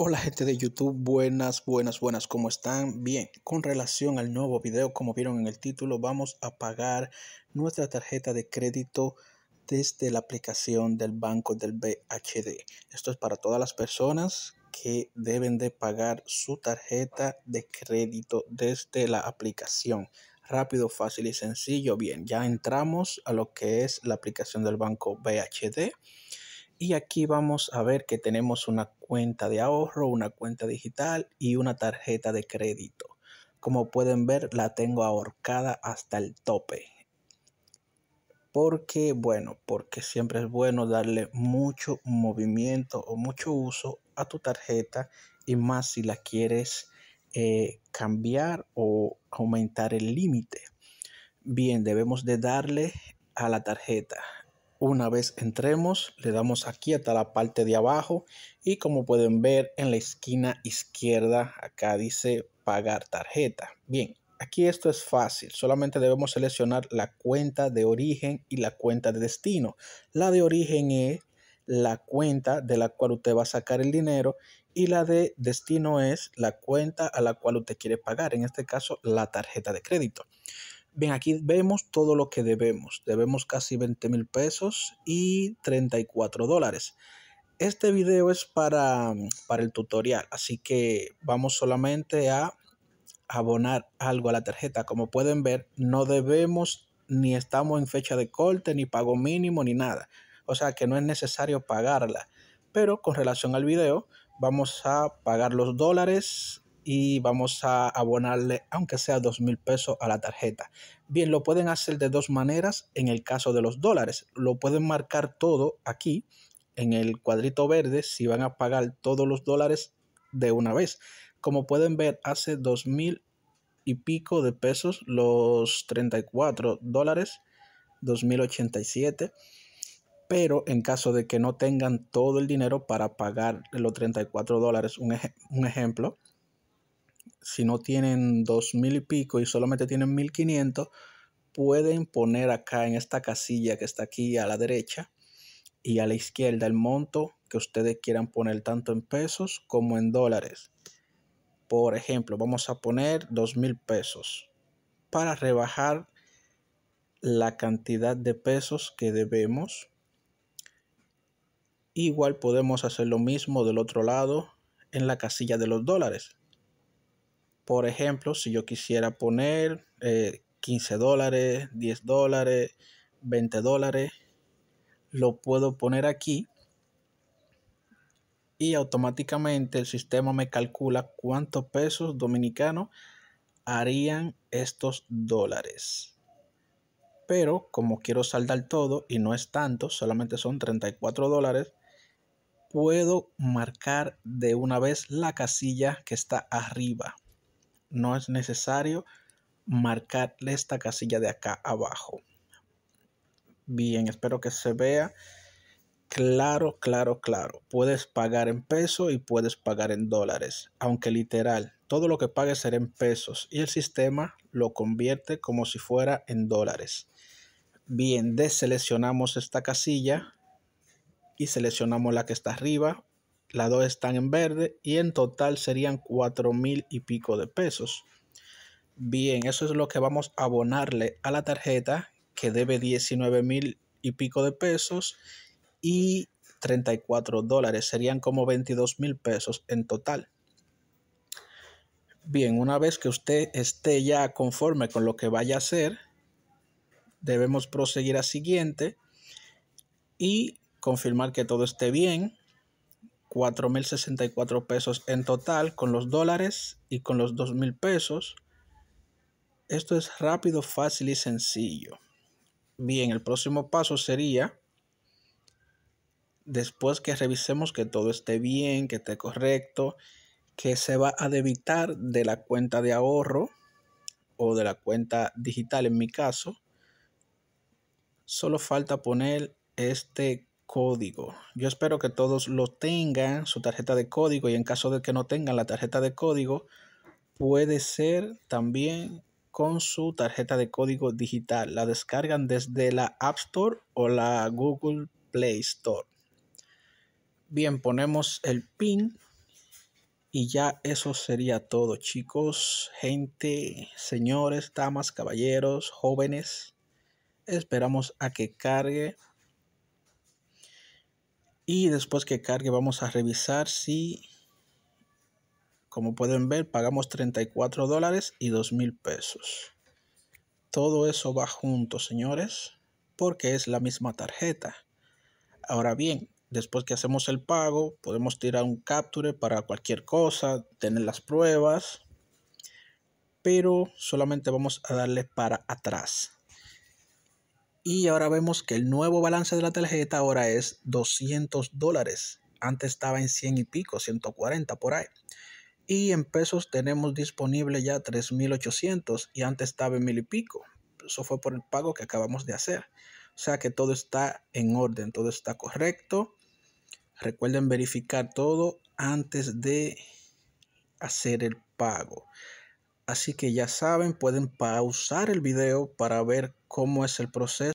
Hola gente de YouTube, buenas, buenas, buenas, ¿cómo están? Bien, con relación al nuevo video, como vieron en el título, vamos a pagar nuestra tarjeta de crédito desde la aplicación del banco del BHD. Esto es para todas las personas que deben de pagar su tarjeta de crédito desde la aplicación. Rápido, fácil y sencillo. Bien, ya entramos a lo que es la aplicación del banco BHD. Y aquí vamos a ver que tenemos una cuenta de ahorro, una cuenta digital y una tarjeta de crédito. Como pueden ver, la tengo ahorcada hasta el tope. Porque, bueno, porque siempre es bueno darle mucho movimiento o mucho uso a tu tarjeta y más si la quieres eh, cambiar o aumentar el límite. Bien, debemos de darle a la tarjeta una vez entremos, le damos aquí hasta la parte de abajo y como pueden ver en la esquina izquierda, acá dice pagar tarjeta. Bien, aquí esto es fácil, solamente debemos seleccionar la cuenta de origen y la cuenta de destino. La de origen es la cuenta de la cual usted va a sacar el dinero y la de destino es la cuenta a la cual usted quiere pagar, en este caso la tarjeta de crédito. Bien, aquí vemos todo lo que debemos. Debemos casi 20 mil pesos y 34 dólares. Este video es para, para el tutorial, así que vamos solamente a abonar algo a la tarjeta. Como pueden ver, no debemos ni estamos en fecha de corte, ni pago mínimo, ni nada. O sea que no es necesario pagarla. Pero con relación al video, vamos a pagar los dólares y vamos a abonarle aunque sea dos mil pesos a la tarjeta. Bien, lo pueden hacer de dos maneras en el caso de los dólares. Lo pueden marcar todo aquí en el cuadrito verde si van a pagar todos los dólares de una vez. Como pueden ver, hace dos mil y pico de pesos los 34 dólares, 2087 pero en caso de que no tengan todo el dinero para pagar los 34 dólares, un, un, ejemplo, si no tienen dos mil y pico y solamente tienen 1500, pueden poner acá en esta casilla que está aquí a la derecha y a la izquierda el monto que ustedes quieran poner tanto en pesos como en dólares. Por ejemplo, vamos a poner dos mil pesos para rebajar la cantidad de pesos que debemos. Igual podemos hacer lo mismo del otro lado en la casilla de los dólares. Por ejemplo, si yo quisiera poner 15 eh, dólares, 10 dólares, 20 dólares, lo puedo poner aquí y automáticamente el sistema me calcula cuántos pesos dominicanos harían estos dólares. Pero como quiero saldar todo y no es tanto, solamente son 34 dólares, puedo marcar de una vez la casilla que está arriba no es necesario marcarle esta casilla de acá abajo. Bien, espero que se vea claro, claro, claro. Puedes pagar en peso y puedes pagar en dólares, aunque literal, todo lo que pagues será en pesos y el sistema lo convierte como si fuera en dólares. Bien, deseleccionamos esta casilla y seleccionamos la que está arriba las dos están en verde y en total serían cuatro mil y pico de pesos. Bien, eso es lo que vamos a abonarle a la tarjeta que debe 19 mil y pico de pesos y 34 dólares, serían como 22 mil pesos en total. Bien, una vez que usted esté ya conforme con lo que vaya a hacer, debemos proseguir a siguiente y confirmar que todo esté bien 4.064 pesos en total con los dólares y con los 2.000 pesos. Esto es rápido, fácil y sencillo. Bien, el próximo paso sería, después que revisemos que todo esté bien, que esté correcto, que se va a debitar de la cuenta de ahorro o de la cuenta digital en mi caso, solo falta poner este código. Yo espero que todos lo tengan, su tarjeta de código, y en caso de que no tengan la tarjeta de código, puede ser también con su tarjeta de código digital. La descargan desde la App Store o la Google Play Store. Bien, ponemos el pin y ya eso sería todo, chicos, gente, señores, damas, caballeros, jóvenes. Esperamos a que cargue y después que cargue vamos a revisar si, como pueden ver, pagamos 34 dólares y 2 mil pesos. Todo eso va junto, señores, porque es la misma tarjeta. Ahora bien, después que hacemos el pago, podemos tirar un capture para cualquier cosa, tener las pruebas, pero solamente vamos a darle para atrás. Y ahora vemos que el nuevo balance de la tarjeta ahora es 200 dólares. Antes estaba en 100 y pico, 140 por ahí. Y en pesos tenemos disponible ya 3.800 y antes estaba en mil y pico. Eso fue por el pago que acabamos de hacer. O sea que todo está en orden, todo está correcto. Recuerden verificar todo antes de hacer el pago. Así que ya saben, pueden pausar el video para ver cómo es el proceso.